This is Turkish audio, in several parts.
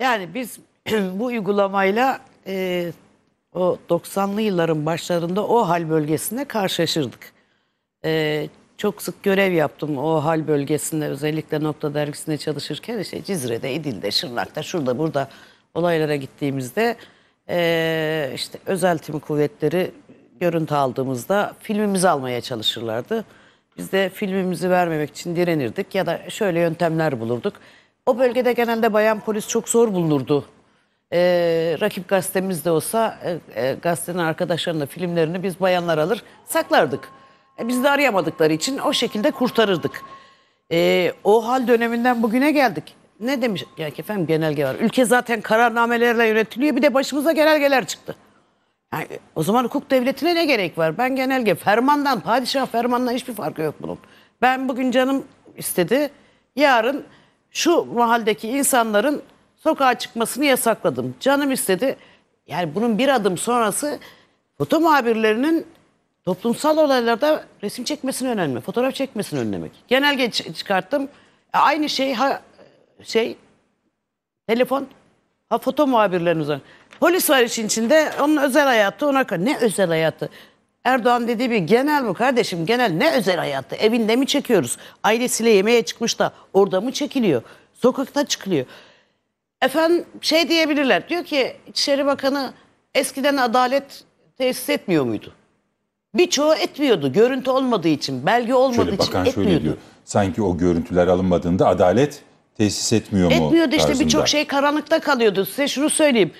Yani biz bu uygulamayla e, o 90'lı yılların başlarında o hal bölgesinde karşılaşırdık. E, çok sık görev yaptım o hal bölgesinde özellikle nokta dergisinde çalışırken işte Cizre'de, İdil'de, Şırnak'ta, şurada burada olaylara gittiğimizde e, işte özel tim kuvvetleri görüntü aldığımızda filmimizi almaya çalışırlardı. Biz de filmimizi vermemek için direnirdik ya da şöyle yöntemler bulurduk. O bölgede genelde bayan polis çok zor bulunurdu. Ee, rakip gazetemiz de olsa e, e gazetenin arkadaşlarının filmlerini biz bayanlar alır saklardık. E, biz de arayamadıkları için o şekilde kurtarırdık. E, o hal döneminden bugüne geldik. Ne demiş? Ya ki efendim genelge var. Ülke zaten kararnamelerle yönetiliyor bir de başımıza genelgeler çıktı. Yani, e, o zaman hukuk devletine ne gerek var? Ben genelge fermandan, padişah fermandan hiçbir farkı yok bunun. Ben bugün canım istedi. Yarın şu mahalledeki insanların sokağa çıkmasını yasakladım. Canım istedi. Yani bunun bir adım sonrası foto muhabirlerinin toplumsal olaylarda resim çekmesini önlemek, fotoğraf çekmesini önlemek. Genelge çıkarttım. E, aynı şey ha şey telefon ha foto muhabirlerinin üzerine. Polis var işin içinde. Onun özel hayatı ona ne özel hayatı? Erdoğan dediği bir genel mi kardeşim genel ne özel hayatta evinde mi çekiyoruz ailesiyle yemeğe çıkmış da orada mı çekiliyor sokakta çıkılıyor. Efendim şey diyebilirler diyor ki İçişleri Bakanı eskiden adalet tesis etmiyor muydu? Birçoğu etmiyordu görüntü olmadığı için belge olmadığı şöyle, için bakan etmiyordu. diyor, sanki o görüntüler alınmadığında adalet tesis etmiyor mu? Etmiyordu işte birçok şey karanlıkta kalıyordu. Size şunu söyleyeyim.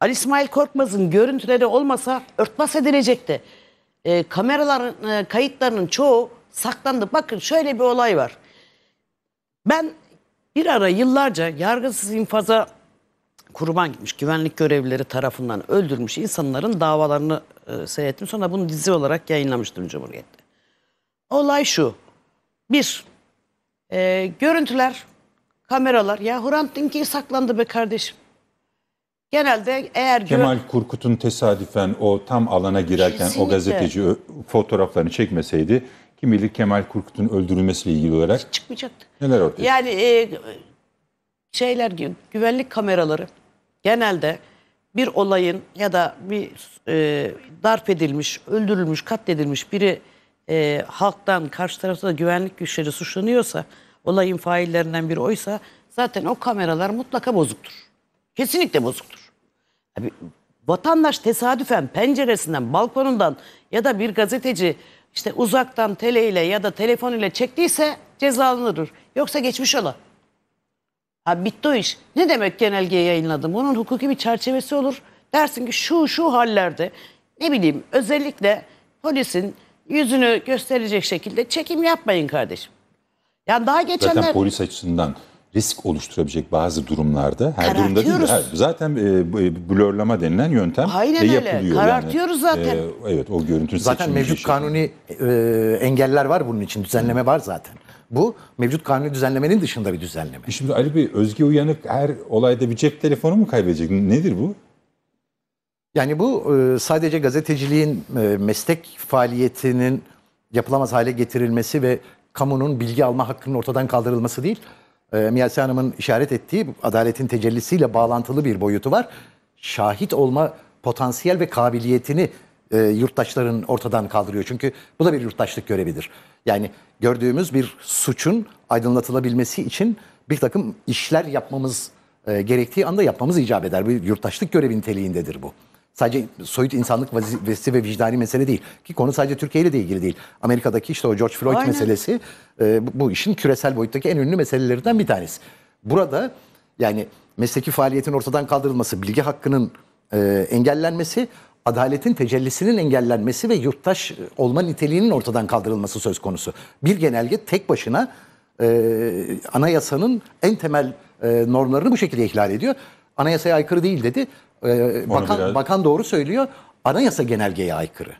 Ali İsmail Korkmaz'ın görüntüleri olmasa örtbas edilecekti e, kameraların e, kayıtlarının çoğu saklandı. Bakın şöyle bir olay var. Ben bir ara yıllarca yargısız infaza kurban gitmiş güvenlik görevlileri tarafından öldürmüş insanların davalarını e, seyrettim. Sonra bunu dizi olarak yayınlamıştım Cumhuriyet'te. Olay şu. Bir, e, görüntüler, kameralar. Ya Hrant Dink'i saklandı be kardeşim. Genelde eğer Kemal Kurkut'un tesadüfen o tam alana girerken Kesinlikle. o gazeteci fotoğraflarını çekmeseydi kim bilir Kemal Kurkut'un öldürülmesiyle ilgili olarak Hiç çıkmayacaktı. neler ortaya Yani e, şeyler gibi güvenlik kameraları genelde bir olayın ya da bir e, darp edilmiş, öldürülmüş, katledilmiş biri e, halktan karşı tarafta da güvenlik güçleri suçlanıyorsa, olayın faillerinden biri oysa zaten o kameralar mutlaka bozuktur. Kesinlikle bozuktur. Abi, vatandaş tesadüfen penceresinden, balkonundan ya da bir gazeteci işte uzaktan teleyle ya da telefon ile çektiyse cezalanır. Yoksa geçmiş ola. Ha bitti o iş. Ne demek genelge yayınladım? Bunun hukuki bir çerçevesi olur. Dersin ki şu şu hallerde ne bileyim özellikle polisin yüzünü gösterecek şekilde çekim yapmayın kardeşim. Yani daha geçenler... Zaten polis açısından risk oluşturabilecek bazı durumlarda her durumda değil her, zaten e, e blörlama denilen yöntem Aynen de yapılıyor. Öyle. Karartıyoruz yani, zaten. E, evet o görüntü zaten mevcut şey. kanuni e, engeller var bunun için düzenleme var zaten. Bu mevcut kanuni düzenlemenin dışında bir düzenleme. E şimdi Ali Bey Özge Uyanık her olayda bir cep telefonu mu kaybedecek? Nedir bu? Yani bu e, sadece gazeteciliğin e, meslek faaliyetinin yapılamaz hale getirilmesi ve kamunun bilgi alma hakkının ortadan kaldırılması değil e, ee, Miyase Hanım'ın işaret ettiği adaletin tecellisiyle bağlantılı bir boyutu var. Şahit olma potansiyel ve kabiliyetini e, yurttaşların ortadan kaldırıyor. Çünkü bu da bir yurttaşlık görevidir. Yani gördüğümüz bir suçun aydınlatılabilmesi için bir takım işler yapmamız e, gerektiği anda yapmamız icap eder. Bir yurttaşlık görevi niteliğindedir bu. Sadece soyut insanlık vazifesi ve vicdani mesele değil. Ki konu sadece Türkiye ile de ilgili değil. Amerika'daki işte o George Floyd Aynen. meselesi e, bu işin küresel boyuttaki en ünlü meselelerinden bir tanesi. Burada yani mesleki faaliyetin ortadan kaldırılması, bilgi hakkının e, engellenmesi, adaletin tecellisinin engellenmesi ve yurttaş e, olma niteliğinin ortadan kaldırılması söz konusu. Bir genelge tek başına anayasanın en temel normlarını bu şekilde ihlal ediyor anayasaya aykırı değil dedi. Ee, bakan, biraz... bakan doğru söylüyor. Anayasa genelgeye aykırı.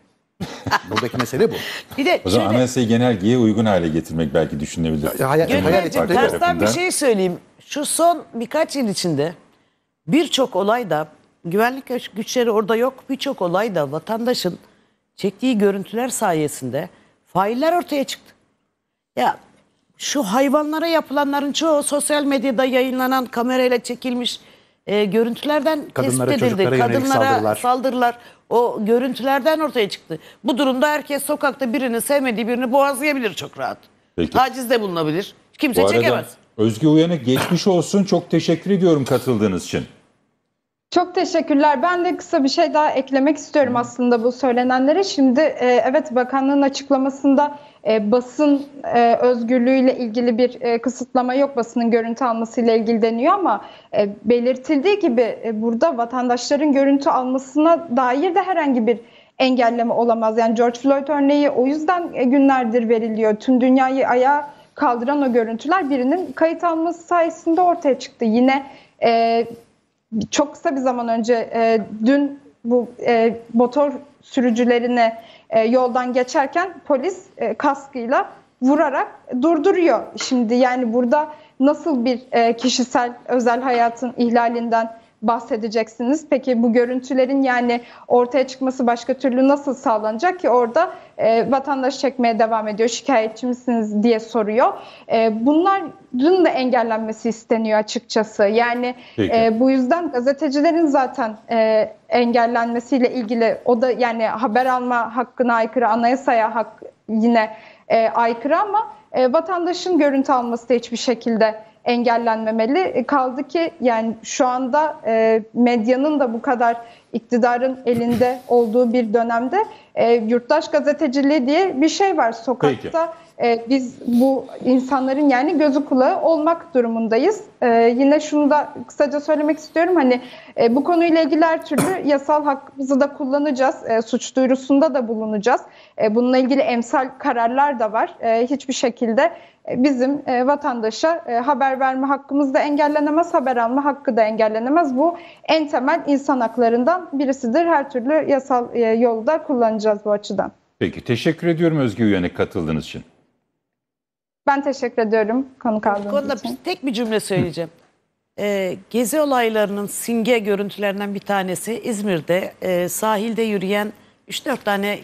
Buradaki mesele bu. Bir de o zaman şöyle, anayasayı genelgeye uygun hale getirmek belki düşünülebilir. Ya, hayal, tersten bir şey söyleyeyim. Şu son birkaç yıl içinde birçok olayda güvenlik güçleri orada yok. Birçok olayda vatandaşın çektiği görüntüler sayesinde failler ortaya çıktı. Ya şu hayvanlara yapılanların çoğu sosyal medyada yayınlanan kamerayla çekilmiş e, görüntülerden Kadınlara, tespit edildi. çocuklara saldırılar. saldırılar o görüntülerden ortaya çıktı. Bu durumda herkes sokakta birini sevmediği birini boğazlayabilir çok rahat. Peki. de bulunabilir. Kimse Bu arada çekemez. Özge Uyanık geçmiş olsun. Çok teşekkür ediyorum katıldığınız için. Çok teşekkürler. Ben de kısa bir şey daha eklemek istiyorum aslında bu söylenenlere. Şimdi e, evet bakanlığın açıklamasında e, basın e, özgürlüğüyle ilgili bir kısıtlama yok. Basının görüntü almasıyla ilgili deniyor ama belirtildiği gibi burada vatandaşların görüntü almasına dair de herhangi bir engelleme olamaz. Yani George Floyd örneği o yüzden günlerdir veriliyor. Tüm dünyayı ayağa kaldıran o görüntüler birinin kayıt alması sayesinde ortaya çıktı. Yine e, çok kısa bir zaman önce e, dün bu e, motor sürücülerine e, yoldan geçerken polis e, kaskıyla vurarak durduruyor. Şimdi yani burada nasıl bir e, kişisel özel hayatın ihlalinden bahsedeceksiniz. Peki bu görüntülerin yani ortaya çıkması başka türlü nasıl sağlanacak ki orada e, vatandaş çekmeye devam ediyor, şikayetçi misiniz diye soruyor. E, bunların da engellenmesi isteniyor açıkçası. Yani e, bu yüzden gazetecilerin zaten e, engellenmesiyle ilgili o da yani haber alma hakkına aykırı, anayasaya hak yine e, aykırı ama e, vatandaşın görüntü alması da hiçbir şekilde engellenmemeli. E, kaldı ki yani şu anda e, medyanın da bu kadar iktidarın elinde olduğu bir dönemde e, yurttaş gazeteciliği diye bir şey var sokakta. Peki e, biz bu insanların yani gözü kulağı olmak durumundayız. E, yine şunu da kısaca söylemek istiyorum. Hani e, bu konuyla ilgili her türlü yasal hakkımızı da kullanacağız. E, suç duyurusunda da bulunacağız. E, bununla ilgili emsal kararlar da var. E, hiçbir şekilde e, bizim e, vatandaşa e, haber verme hakkımız da engellenemez, haber alma hakkı da engellenemez. Bu en temel insan haklarından birisidir. Her türlü yasal e, yolda kullanacağız bu açıdan. Peki teşekkür ediyorum Özge Uyanık katıldığınız için. Ben teşekkür ediyorum konu Bu konuda kaldığınız için. tek bir cümle söyleyeceğim. Ee, gezi olaylarının simge görüntülerinden bir tanesi İzmir'de e, sahilde yürüyen 3-4 tane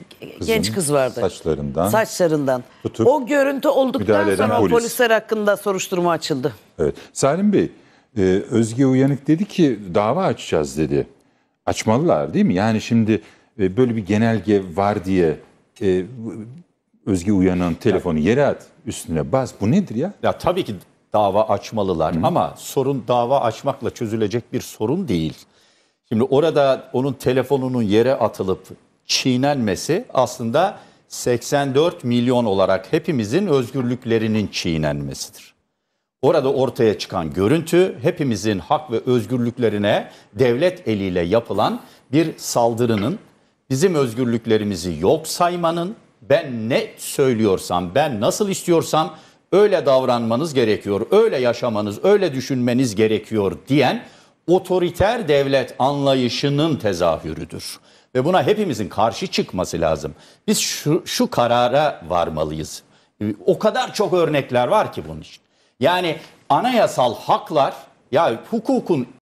genç kız vardı. saçlarından. Saçlarından. Tutup o görüntü müdahale olduktan sonra polis. polisler hakkında soruşturma açıldı. Evet. Salim Bey, e, Özge Uyanık dedi ki dava açacağız dedi. Açmalılar değil mi? Yani şimdi e, böyle bir genelge var diye e, Özge uyanan telefonu yere at, üstüne bas. Bu nedir ya? Ya tabii ki dava açmalılar Hı. ama sorun dava açmakla çözülecek bir sorun değil. Şimdi orada onun telefonunun yere atılıp çiğnenmesi aslında 84 milyon olarak hepimizin özgürlüklerinin çiğnenmesidir. Orada ortaya çıkan görüntü hepimizin hak ve özgürlüklerine devlet eliyle yapılan bir saldırının, bizim özgürlüklerimizi yok saymanın, ben ne söylüyorsam, ben nasıl istiyorsam öyle davranmanız gerekiyor, öyle yaşamanız, öyle düşünmeniz gerekiyor diyen otoriter devlet anlayışının tezahürüdür. Ve buna hepimizin karşı çıkması lazım. Biz şu, şu karara varmalıyız. Ee, o kadar çok örnekler var ki bunun için. Yani anayasal haklar ya hukukun